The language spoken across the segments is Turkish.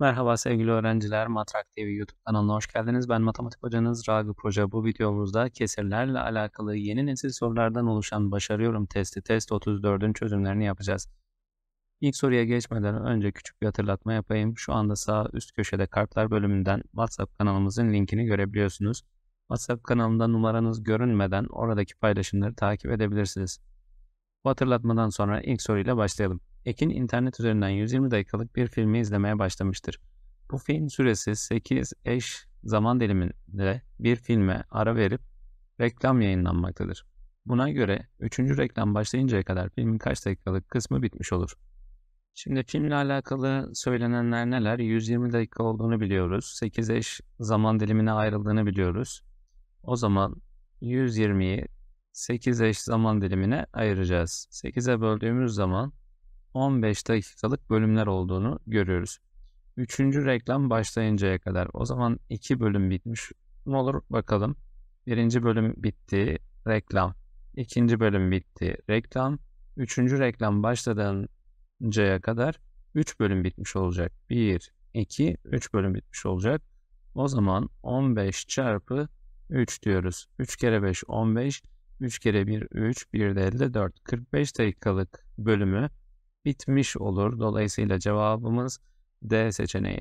Merhaba sevgili öğrenciler, Matrak TV YouTube kanalına hoş geldiniz. Ben matematik hocanız Ragıp Hoca. Bu videomuzda kesirlerle alakalı yeni nesil sorulardan oluşan Başarıyorum testi, test 34'ün çözümlerini yapacağız. İlk soruya geçmeden önce küçük bir hatırlatma yapayım. Şu anda sağ üst köşede kartlar bölümünden WhatsApp kanalımızın linkini görebiliyorsunuz. WhatsApp kanalında numaranız görünmeden oradaki paylaşımları takip edebilirsiniz. Bu hatırlatmadan sonra ilk soruyla başlayalım. Ekin internet üzerinden 120 dakikalık bir filmi izlemeye başlamıştır. Bu film süresi 8 eş zaman diliminde bir filme ara verip reklam yayınlanmaktadır. Buna göre 3. reklam başlayıncaya kadar filmin kaç dakikalık kısmı bitmiş olur. Şimdi filmle alakalı söylenenler neler? 120 dakika olduğunu biliyoruz. 8 eş zaman dilimine ayrıldığını biliyoruz. O zaman 120'yi 8 eş zaman dilimine ayıracağız. 8'e böldüğümüz zaman 15 dakikalık bölümler olduğunu görüyoruz. Üçüncü reklam başlayıncaya kadar. O zaman iki bölüm bitmiş ne olur bakalım. Birinci bölüm bitti. Reklam. İkinci bölüm bitti. Reklam. Üçüncü reklam başladığıncaya kadar 3 bölüm bitmiş olacak. 1, 2, 3 bölüm bitmiş olacak. O zaman 15 çarpı 3 diyoruz. 3 kere 5 15, 3 kere 1 3, 1 de 54. 45 dakikalık bölümü bitmiş olur. Dolayısıyla cevabımız D seçeneği.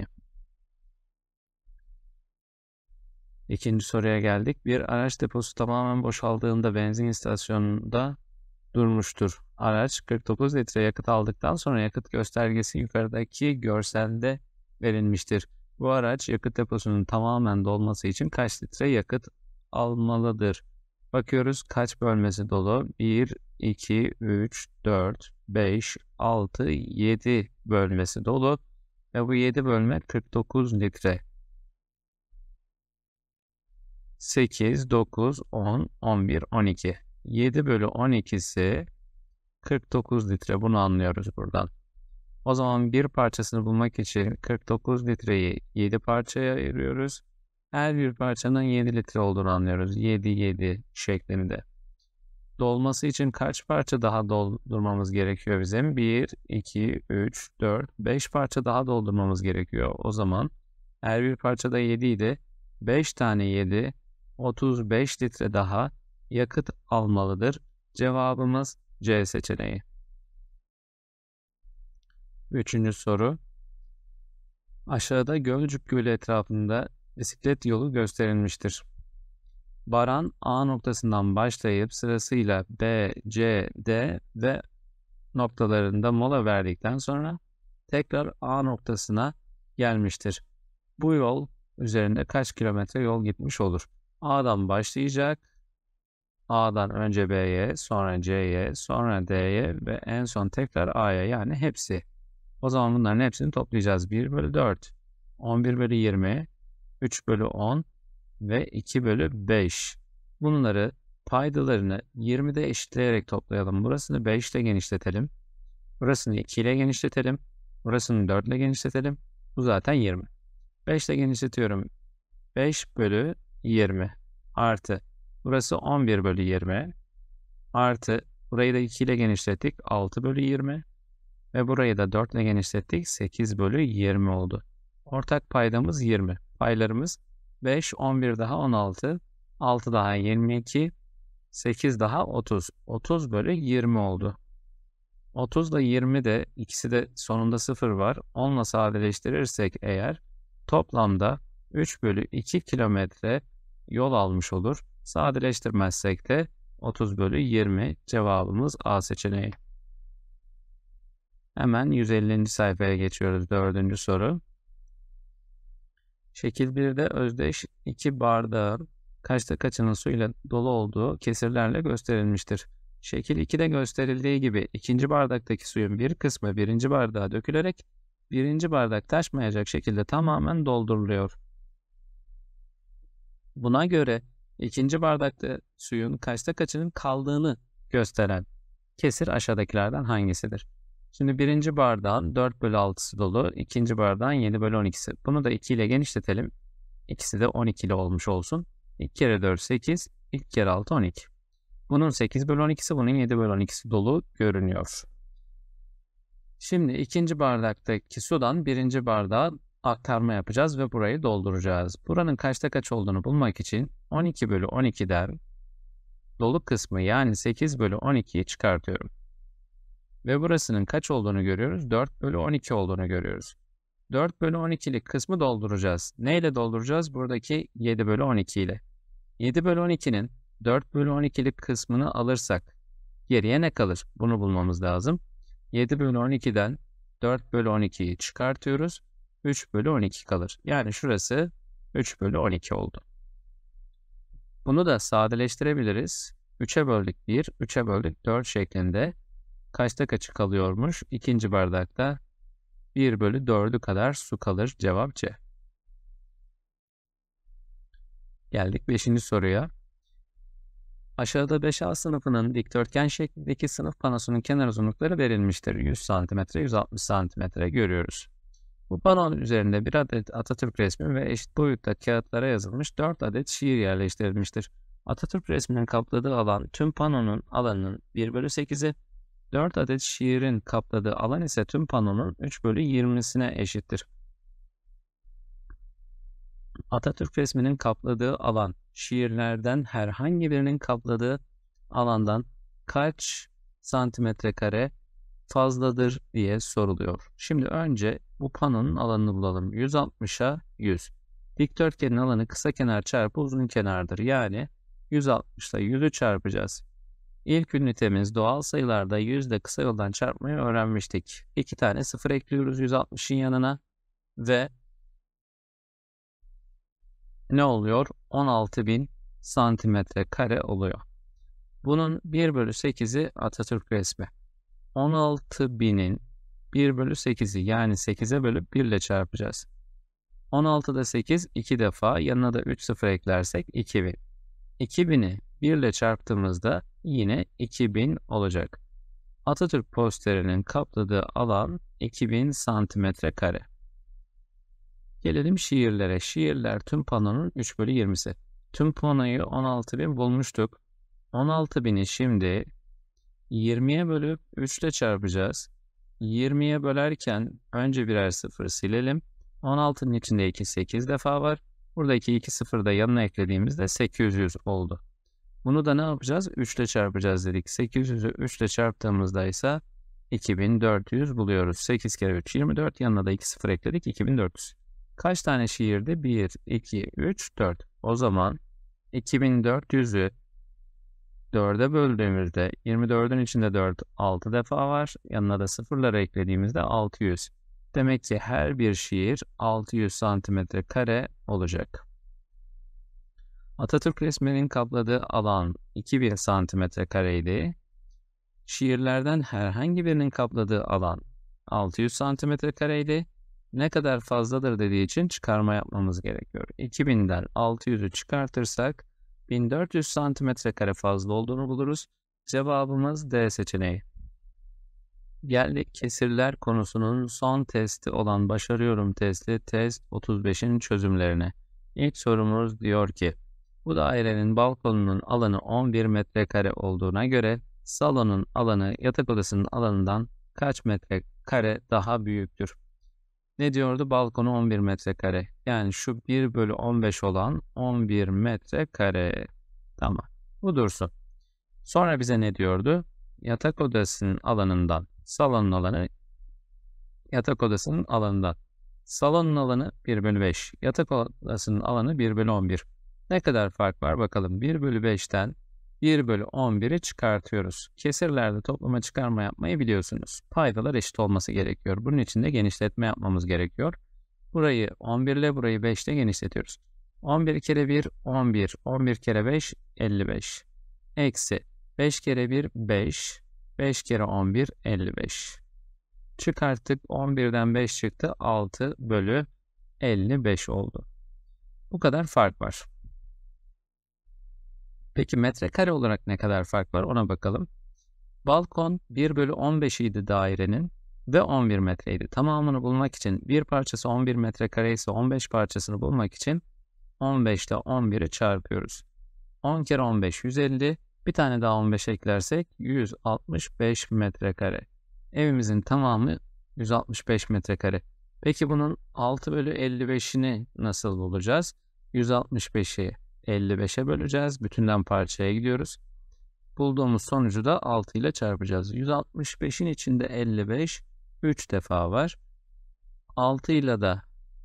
İkinci soruya geldik. Bir araç deposu tamamen boşaldığında benzin istasyonunda durmuştur. Araç 49 litre yakıt aldıktan sonra yakıt göstergesi yukarıdaki görselde verilmiştir. Bu araç yakıt deposunun tamamen dolması için kaç litre yakıt almalıdır? Bakıyoruz kaç bölmesi dolu? 1, 2, 3, 4, 5, 6, 7 bölmesi dolu ve bu 7 bölme 49 litre. 8, 9, 10, 11, 12. 7 bölü 12'si 49 litre. Bunu anlıyoruz buradan. O zaman bir parçasını bulmak için 49 litreyi 7 parçaya ayırıyoruz. Her bir parçanın 7 litre olduğunu anlıyoruz. 7, 7 şeklinde dolması için kaç parça daha doldurmamız gerekiyor bizim? 1, 2, 3, 4, 5 parça daha doldurmamız gerekiyor. O zaman her bir parçada 7 idi. 5 tane 7, 35 litre daha yakıt almalıdır. Cevabımız C seçeneği. Üçüncü soru. Aşağıda Gölcük Gölü etrafında bisiklet yolu gösterilmiştir. Baran A noktasından başlayıp sırasıyla B, C, D ve noktalarında mola verdikten sonra tekrar A noktasına gelmiştir. Bu yol üzerinde kaç kilometre yol gitmiş olur? A'dan başlayacak. A'dan önce B'ye, sonra C'ye, sonra D'ye ve en son tekrar A'ya yani hepsi. O zaman bunların hepsini toplayacağız. 1 bölü 4, 11 bölü 20, 3 bölü 10, ve 2 bölü 5. Bunları paydalarını 20'de eşitleyerek toplayalım. Burasını 5 ile genişletelim. Burasını 2 ile genişletelim. Burasını 4 ile genişletelim. Bu zaten 20. 5 ile genişletiyorum. 5 bölü 20 artı burası 11 bölü 20 artı burayı da 2 ile genişlettik 6 bölü 20 ve burayı da 4 ile genişlettik 8 bölü 20 oldu. Ortak paydamız 20. Paylarımız 5, 11 daha 16, 6 daha 22, 8 daha 30. 30 bölü 20 oldu. 30 da 20 de ikisi de sonunda 0 var. 10 ile sadeleştirirsek eğer toplamda 3 bölü 2 kilometre yol almış olur. Sadeleştirmezsek de 30 bölü 20 cevabımız A seçeneği. Hemen 150. sayfaya geçiyoruz. 4. soru. Şekil 1'de özdeş iki bardağın kaçta kaçının su ile dolu olduğu kesirlerle gösterilmiştir. Şekil 2'de gösterildiği gibi ikinci bardaktaki suyun bir kısmı birinci bardağa dökülerek birinci bardak taşmayacak şekilde tamamen dolduruluyor. Buna göre ikinci bardakta suyun kaçta kaçının kaldığını gösteren kesir aşağıdakilerden hangisidir? Şimdi birinci bardağın 4 bölü 6'sı dolu. ikinci bardağın 7 bölü 12'si. Bunu da 2 ile genişletelim. İkisi de 12 ile olmuş olsun. 2 kere 4 8. 2 kere 6 12. Bunun 8 bölü 12'si bunun 7 bölü 12'si dolu görünüyor. Şimdi ikinci bardaktaki sudan birinci bardağa aktarma yapacağız ve burayı dolduracağız. Buranın kaçta kaç olduğunu bulmak için 12 bölü 12'den dolu kısmı yani 8 bölü 12'yi çıkartıyorum. Ve burasının kaç olduğunu görüyoruz? 4 bölü 12 olduğunu görüyoruz. 4 bölü 12'lik kısmı dolduracağız. Ne ile dolduracağız? Buradaki 7 bölü 12 ile. 7 bölü 12'nin 4 bölü 12'lik kısmını alırsak geriye ne kalır? Bunu bulmamız lazım. 7 bölü 12'den 4 bölü 12'yi çıkartıyoruz. 3 bölü 12 kalır. Yani şurası 3 bölü 12 oldu. Bunu da sadeleştirebiliriz. 3'e böldük 1, 3'e böldük 4 şeklinde kaçta kaçı kalıyormuş? İkinci bardakta 1 bölü 4'ü kadar su kalır. Cevap C. Geldik 5. soruya. Aşağıda 5A sınıfının dikdörtgen şeklindeki sınıf panosunun kenar uzunlukları verilmiştir. 100 cm, 160 cm görüyoruz. Bu panonun üzerinde bir adet Atatürk resmi ve eşit boyutta kağıtlara yazılmış 4 adet şiir yerleştirilmiştir. Atatürk resminin kapladığı alan tüm panonun alanının 1 bölü 8'i, 4 adet şiirin kapladığı alan ise tüm panonun 3 bölü 20'sine eşittir. Atatürk resminin kapladığı alan, şiirlerden herhangi birinin kapladığı alandan kaç santimetre kare fazladır diye soruluyor. Şimdi önce bu panonun alanını bulalım. 160'a 100. Dikdörtgenin alanı kısa kenar çarpı uzun kenardır. Yani 160 ile 100'ü çarpacağız. İlk ünitemiz doğal sayılarda yüzde kısa yoldan çarpmayı öğrenmiştik. İki tane sıfır ekliyoruz 160'ın yanına ve ne oluyor? 16.000 santimetre kare oluyor. Bunun 1 bölü 8'i Atatürk resmi. 16.000'in 1 bölü 8'i yani 8'e bölüp 1 ile çarpacağız. 16'da 8 2 defa yanına da 3 sıfır eklersek 2000. 2000'i 1 ile çarptığımızda yine 2000 olacak. Atatürk posterinin kapladığı alan 2000 santimetre kare. Gelelim şiirlere. Şiirler tüm panonun 3 bölü 20'si. Tüm panoyu 16.000 bulmuştuk. 16.000'i şimdi 20'ye bölüp 3 ile çarpacağız. 20'ye bölerken önce birer sıfır silelim. 16'nın içinde 2 8 defa var. Buradaki 2 sıfır da yanına eklediğimizde 800 oldu. Bunu da ne yapacağız? 3 ile çarpacağız dedik. 800'ü 3 ile çarptığımızda ise 2400 buluyoruz. 8 kere 3 24 yanına da 2 sıfır ekledik 2400. Kaç tane şiirde? 1, 2, 3, 4. O zaman 2400'ü 4'e böldüğümüzde 24'ün içinde 4 6 defa var. Yanına da sıfırları eklediğimizde 600. Demek ki her bir şiir 600 santimetre kare olacak. Atatürk resminin kapladığı alan 2000 santimetre kareydi. Şiirlerden herhangi birinin kapladığı alan 600 santimetre kareydi. Ne kadar fazladır dediği için çıkarma yapmamız gerekiyor. 2000'den 600'ü çıkartırsak 1400 santimetre kare fazla olduğunu buluruz. Cevabımız D seçeneği. Geldik kesirler konusunun son testi olan başarıyorum testi test 35'in çözümlerine. İlk sorumuz diyor ki bu dairenin balkonunun alanı 11 metrekare olduğuna göre salonun alanı yatak odasının alanından kaç metrekare daha büyüktür? Ne diyordu? Balkonu 11 metrekare. Yani şu 1 bölü 15 olan 11 metrekare. Tamam. Bu dursun. Sonra bize ne diyordu? Yatak odasının alanından salonun alanı yatak odasının alanından. Salonun alanı 1 bölü 5. Yatak odasının alanı 1 bölü 11. Ne kadar fark var bakalım. 1 bölü 5'ten 1 bölü 11'i çıkartıyoruz. Kesirlerde toplama çıkarma yapmayı biliyorsunuz. Paydalar eşit olması gerekiyor. Bunun için de genişletme yapmamız gerekiyor. Burayı 11 ile burayı 5 ile genişletiyoruz. 11 kere 1 11. 11 kere 5 55. Eksi 5 kere 1 5. 5 kere 11 55. Çıkarttık 11'den 5 çıktı 6 bölü 55 oldu. Bu kadar fark var. Peki metrekare olarak ne kadar fark var ona bakalım. Balkon 1 bölü 15 idi dairenin ve 11 metreydi. Tamamını bulmak için bir parçası 11 metrekare ise 15 parçasını bulmak için 15 ile 11'i çarpıyoruz. 10 kere 15 150. Bir tane daha 15 eklersek 165 metrekare. Evimizin tamamı 165 metrekare. Peki bunun 6 bölü 55'ini nasıl bulacağız? 165'i 55'e böleceğiz. Bütünden parçaya gidiyoruz. Bulduğumuz sonucu da 6 ile çarpacağız. 165'in içinde 55 3 defa var. 6 ile de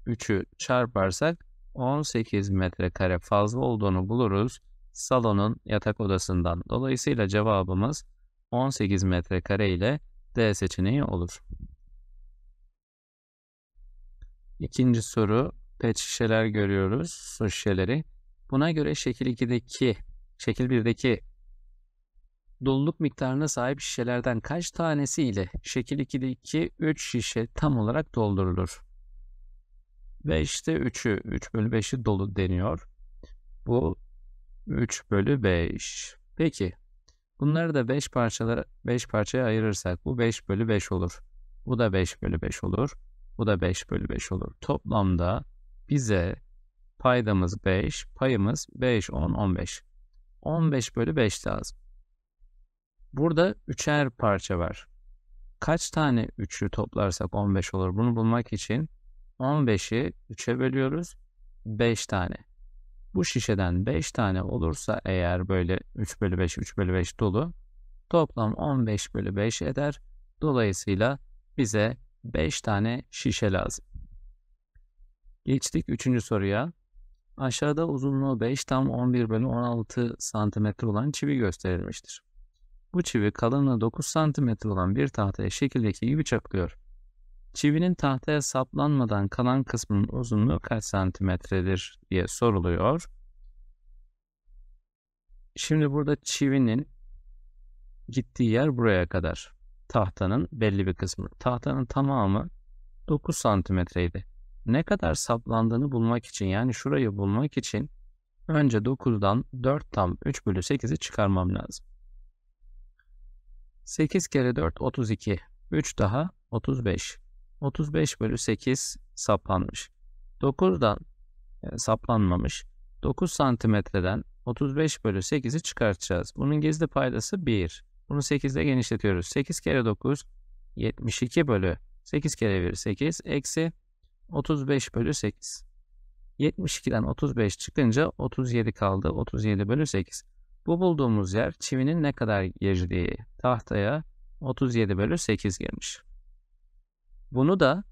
3'ü çarparsak 18 metrekare fazla olduğunu buluruz. Salonun yatak odasından. Dolayısıyla cevabımız 18 metrekare ile D seçeneği olur. İkinci soru pet şişeler görüyoruz. Su şişeleri. Buna göre şekil 2'deki, şekil 1'deki doluluk miktarına sahip şişelerden kaç tanesi ile şekil 2'deki 3 şişe tam olarak doldurulur? Ve işte 3'ü, 3 bölü 5'i dolu deniyor. Bu 3 bölü 5. Peki bunları da 5 parçalara 5 parçaya ayırırsak bu 5 bölü 5 olur. Bu da 5 bölü 5 olur. Bu da 5 bölü 5 olur. Toplamda bize Paydamız 5, payımız 5, 10, 15. 15 bölü 5 lazım. Burada üçer parça var. Kaç tane 3'ü toplarsak 15 olur? Bunu bulmak için 15'i 3'e bölüyoruz. 5 tane. Bu şişeden 5 tane olursa eğer böyle 3 bölü 5, 3 bölü 5 dolu toplam 15 bölü 5 eder. Dolayısıyla bize 5 tane şişe lazım. Geçtik 3. soruya. Aşağıda uzunluğu 5 tam 11 bölü 16 cm olan çivi gösterilmiştir. Bu çivi kalınlığı 9 cm olan bir tahtaya şekildeki gibi çakılıyor. Çivinin tahtaya saplanmadan kalan kısmının uzunluğu kaç santimetredir diye soruluyor. Şimdi burada çivinin gittiği yer buraya kadar. Tahtanın belli bir kısmı. Tahtanın tamamı 9 santimetreydi ne kadar saplandığını bulmak için yani şurayı bulmak için önce 9'dan 4 tam 3 bölü 8'i çıkarmam lazım. 8 kere 4 32. 3 daha 35. 35 bölü 8 saplanmış. 9'dan e, saplanmamış. 9 santimetreden 35 bölü 8'i çıkartacağız. Bunun gizli paydası 1. Bunu 8 ile genişletiyoruz. 8 kere 9 72 bölü 8 kere 1 8 eksi 35 bölü 8. 72'den 35 çıkınca 37 kaldı. 37 bölü 8. Bu bulduğumuz yer çivinin ne kadar girdiği tahtaya 37 bölü 8 girmiş. Bunu da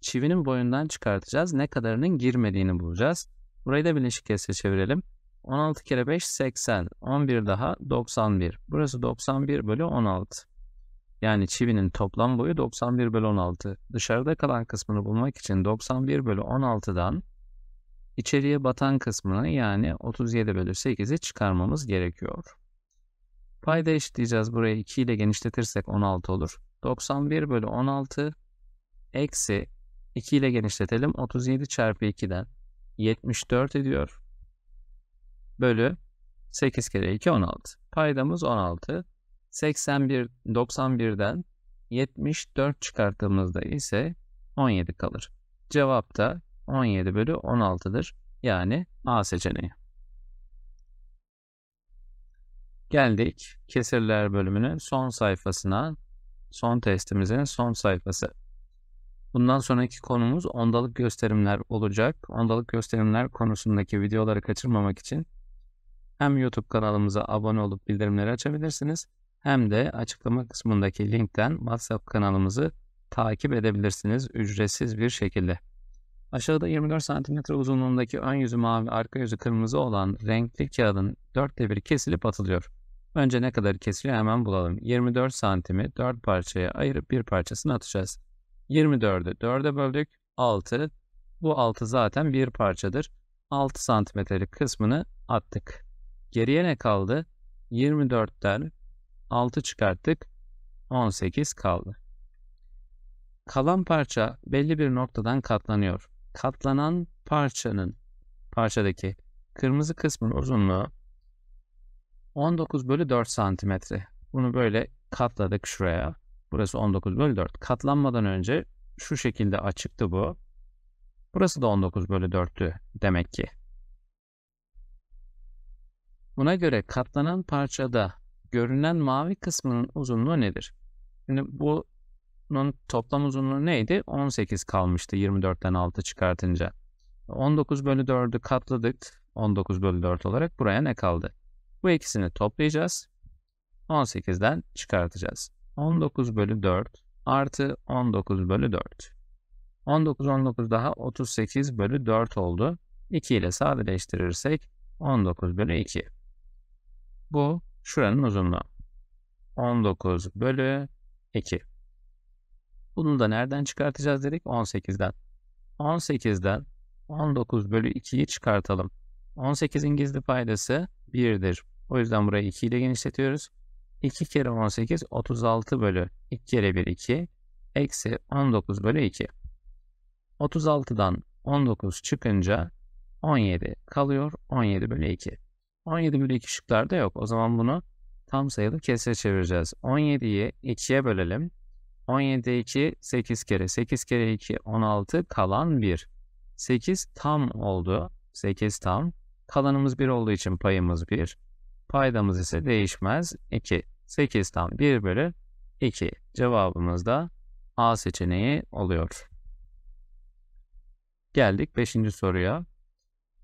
çivinin boyundan çıkartacağız. Ne kadarının girmediğini bulacağız. Burayı da bileşik kesre çevirelim. 16 kere 5 80. 11 daha 91. Burası 91 bölü 16. Yani çivinin toplam boyu 91 bölü 16. Dışarıda kalan kısmını bulmak için 91 bölü 16'dan içeriye batan kısmını yani 37 bölü 8'i çıkarmamız gerekiyor. Payda eşitleyeceğiz. Burayı 2 ile genişletirsek 16 olur. 91 bölü 16 eksi 2 ile genişletelim. 37 çarpı 2'den 74 ediyor. Bölü 8 kere 2 16. Paydamız 16. 81 91'den 74 çıkarttığımızda ise 17 kalır. Cevap da 17 bölü 16'dır. Yani A seçeneği. Geldik kesirler bölümünün son sayfasına. Son testimizin son sayfası. Bundan sonraki konumuz ondalık gösterimler olacak. Ondalık gösterimler konusundaki videoları kaçırmamak için hem YouTube kanalımıza abone olup bildirimleri açabilirsiniz hem de açıklama kısmındaki linkten WhatsApp kanalımızı takip edebilirsiniz ücretsiz bir şekilde. Aşağıda 24 cm uzunluğundaki ön yüzü mavi, arka yüzü kırmızı olan renkli kağıdın dörtte biri kesilip atılıyor. Önce ne kadar kesiliyor hemen bulalım. 24 santimi 4 parçaya ayırıp bir parçasını atacağız. 24'ü 4'e böldük. 6. Bu 6 zaten bir parçadır. 6 santimetrelik kısmını attık. Geriye ne kaldı? 24'ten 6 çıkarttık. 18 kaldı. Kalan parça belli bir noktadan katlanıyor. Katlanan parçanın parçadaki kırmızı kısmın uzunluğu 19 bölü 4 santimetre. Bunu böyle katladık şuraya. Burası 19 bölü 4. Katlanmadan önce şu şekilde açıktı bu. Burası da 19 bölü 4'tü demek ki. Buna göre katlanan parçada görünen mavi kısmının uzunluğu nedir? Şimdi bunun toplam uzunluğu neydi? 18 kalmıştı 24'ten 6 çıkartınca. 19 bölü 4'ü katladık. 19 bölü 4 olarak buraya ne kaldı? Bu ikisini toplayacağız. 18'den çıkartacağız. 19 bölü 4 artı 19 bölü 4. 19 19 daha 38 bölü 4 oldu. 2 ile sadeleştirirsek 19 bölü 2. Bu şuranın uzunluğu. 19 bölü 2. Bunu da nereden çıkartacağız dedik? 18'den. 18'den 19 bölü 2'yi çıkartalım. 18'in gizli paydası 1'dir. O yüzden burayı 2 ile genişletiyoruz. 2 kere 18 36 bölü 2 kere 1 2 eksi 19 bölü 2. 36'dan 19 çıkınca 17 kalıyor 17 bölü 2. 17 bölü 2 şıklarda yok. O zaman bunu tam sayılı kesre çevireceğiz. 17'yi 2'ye bölelim. 17'ye 2 8 kere. 8 kere 2 16 kalan 1. 8 tam oldu. 8 tam. Kalanımız 1 olduğu için payımız 1. Paydamız ise değişmez 2. 8 tam 1 bölü 2. Cevabımız da A seçeneği oluyor. Geldik 5. soruya.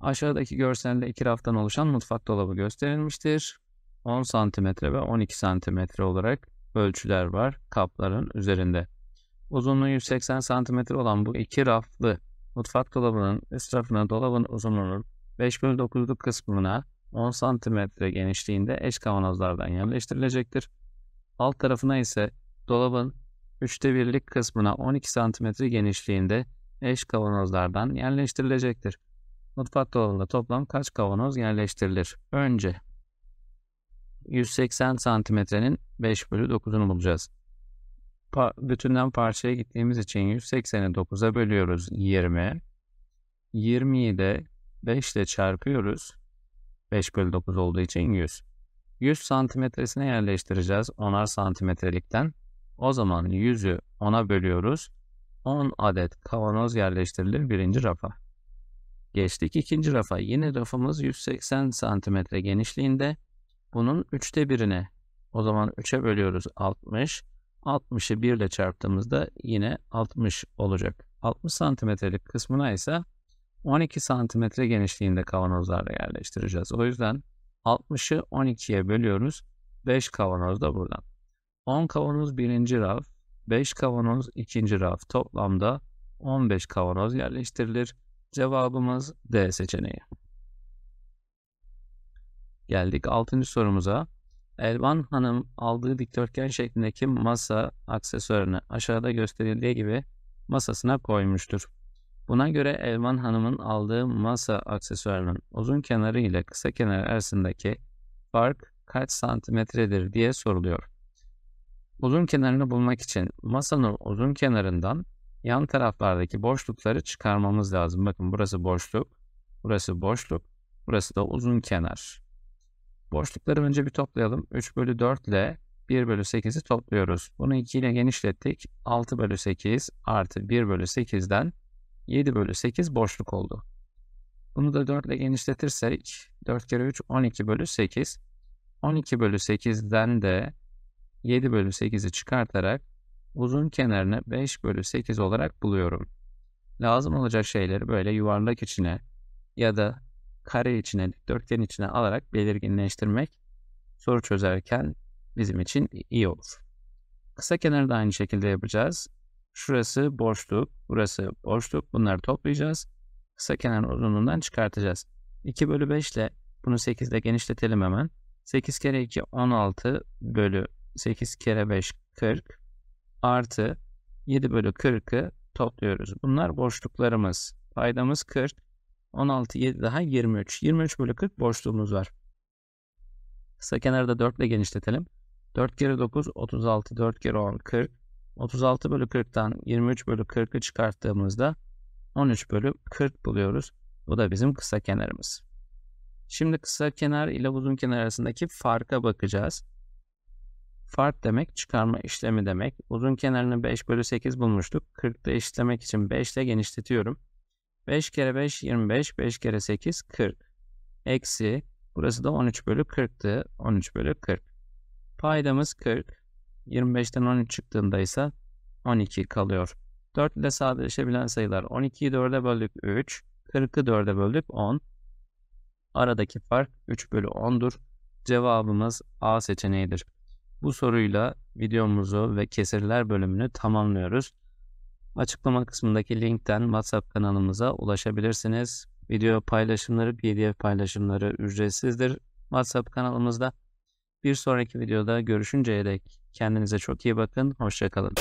Aşağıdaki görselde iki raftan oluşan mutfak dolabı gösterilmiştir. 10 cm ve 12 cm olarak ölçüler var kapların üzerinde. Uzunluğu 180 cm olan bu iki raflı mutfak dolabının üst rafına dolabın uzunluğunun 5 kısmına 10 cm genişliğinde eş kavanozlardan yerleştirilecektir. Alt tarafına ise dolabın 3'te 1'lik kısmına 12 cm genişliğinde eş kavanozlardan yerleştirilecektir. Mutfak dolabında toplam kaç kavanoz yerleştirilir? Önce 180 santimetrenin 5 bölü 9'unu bulacağız. Pa bütünden parçaya gittiğimiz için 180'i 9'a bölüyoruz 20. 20'yi de 5 ile çarpıyoruz. 5 bölü 9 olduğu için 100. 100 santimetresine yerleştireceğiz 10'ar santimetrelikten. O zaman 100'ü 10'a bölüyoruz. 10 adet kavanoz yerleştirilir birinci rafa. Geçtik ikinci rafa. Yine rafımız 180 santimetre genişliğinde. Bunun üçte birine o zaman 3'e bölüyoruz 60. 60'ı 1 ile çarptığımızda yine 60 olacak. 60 santimetrelik kısmına ise 12 santimetre genişliğinde kavanozlarla yerleştireceğiz. O yüzden 60'ı 12'ye bölüyoruz. 5 kavanoz da buradan. 10 kavanoz birinci raf, 5 kavanoz ikinci raf. Toplamda 15 kavanoz yerleştirilir. Cevabımız D seçeneği. Geldik 6. sorumuza. Elvan Hanım aldığı dikdörtgen şeklindeki masa aksesuarını aşağıda gösterildiği gibi masasına koymuştur. Buna göre Elvan Hanım'ın aldığı masa aksesuarının uzun kenarı ile kısa kenarı arasındaki fark kaç santimetredir diye soruluyor. Uzun kenarını bulmak için masanın uzun kenarından yan taraflardaki boşlukları çıkarmamız lazım. Bakın burası boşluk, burası boşluk, burası da uzun kenar. Boşlukları önce bir toplayalım. 3 bölü 4 ile 1 bölü 8'i topluyoruz. Bunu 2 ile genişlettik. 6 bölü 8 artı 1 bölü 8'den 7 bölü 8 boşluk oldu. Bunu da 4 ile genişletirsek 4 kere 3 12 bölü 8. 12 bölü 8'den de 7 bölü 8'i çıkartarak uzun kenarını 5 bölü 8 olarak buluyorum. Lazım olacak şeyleri böyle yuvarlak içine ya da kare içine, dikdörtgen içine alarak belirginleştirmek soru çözerken bizim için iyi olur. Kısa kenarı da aynı şekilde yapacağız. Şurası boşluk, burası boşluk. Bunları toplayacağız. Kısa kenar uzunluğundan çıkartacağız. 2 bölü 5 ile bunu 8 ile genişletelim hemen. 8 kere 2 16 bölü 8 kere 5 40 artı 7 bölü 40'ı topluyoruz. Bunlar boşluklarımız. Paydamız 40. 16, 7 daha 23. 23 bölü 40 boşluğumuz var. Kısa kenarda 4 ile genişletelim. 4 kere 9 36, 4 kere 10 40. 36 bölü 40'tan 23 bölü 40'ı çıkarttığımızda 13 bölü 40 buluyoruz. Bu da bizim kısa kenarımız. Şimdi kısa kenar ile uzun kenar arasındaki farka bakacağız. Fark demek çıkarma işlemi demek. Uzun kenarını 5 bölü 8 bulmuştuk. 40'da işlemek için 5 ile genişletiyorum. 5 kere 5 25, 5 kere 8 40. Eksi, burası da 13 bölü 40'tı. 13 bölü 40. Paydamız 40. 25'ten 13 çıktığında ise 12 kalıyor. 4 ile sadeleşebilen sayılar 12'yi 4'e böldük 3, 40'ı 4'e böldük 10. Aradaki fark 3 bölü 10'dur. Cevabımız A seçeneğidir. Bu soruyla videomuzu ve kesirler bölümünü tamamlıyoruz. Açıklama kısmındaki linkten WhatsApp kanalımıza ulaşabilirsiniz. Video paylaşımları, PDF paylaşımları ücretsizdir. WhatsApp kanalımızda bir sonraki videoda görüşünceye dek kendinize çok iyi bakın. Hoşçakalın.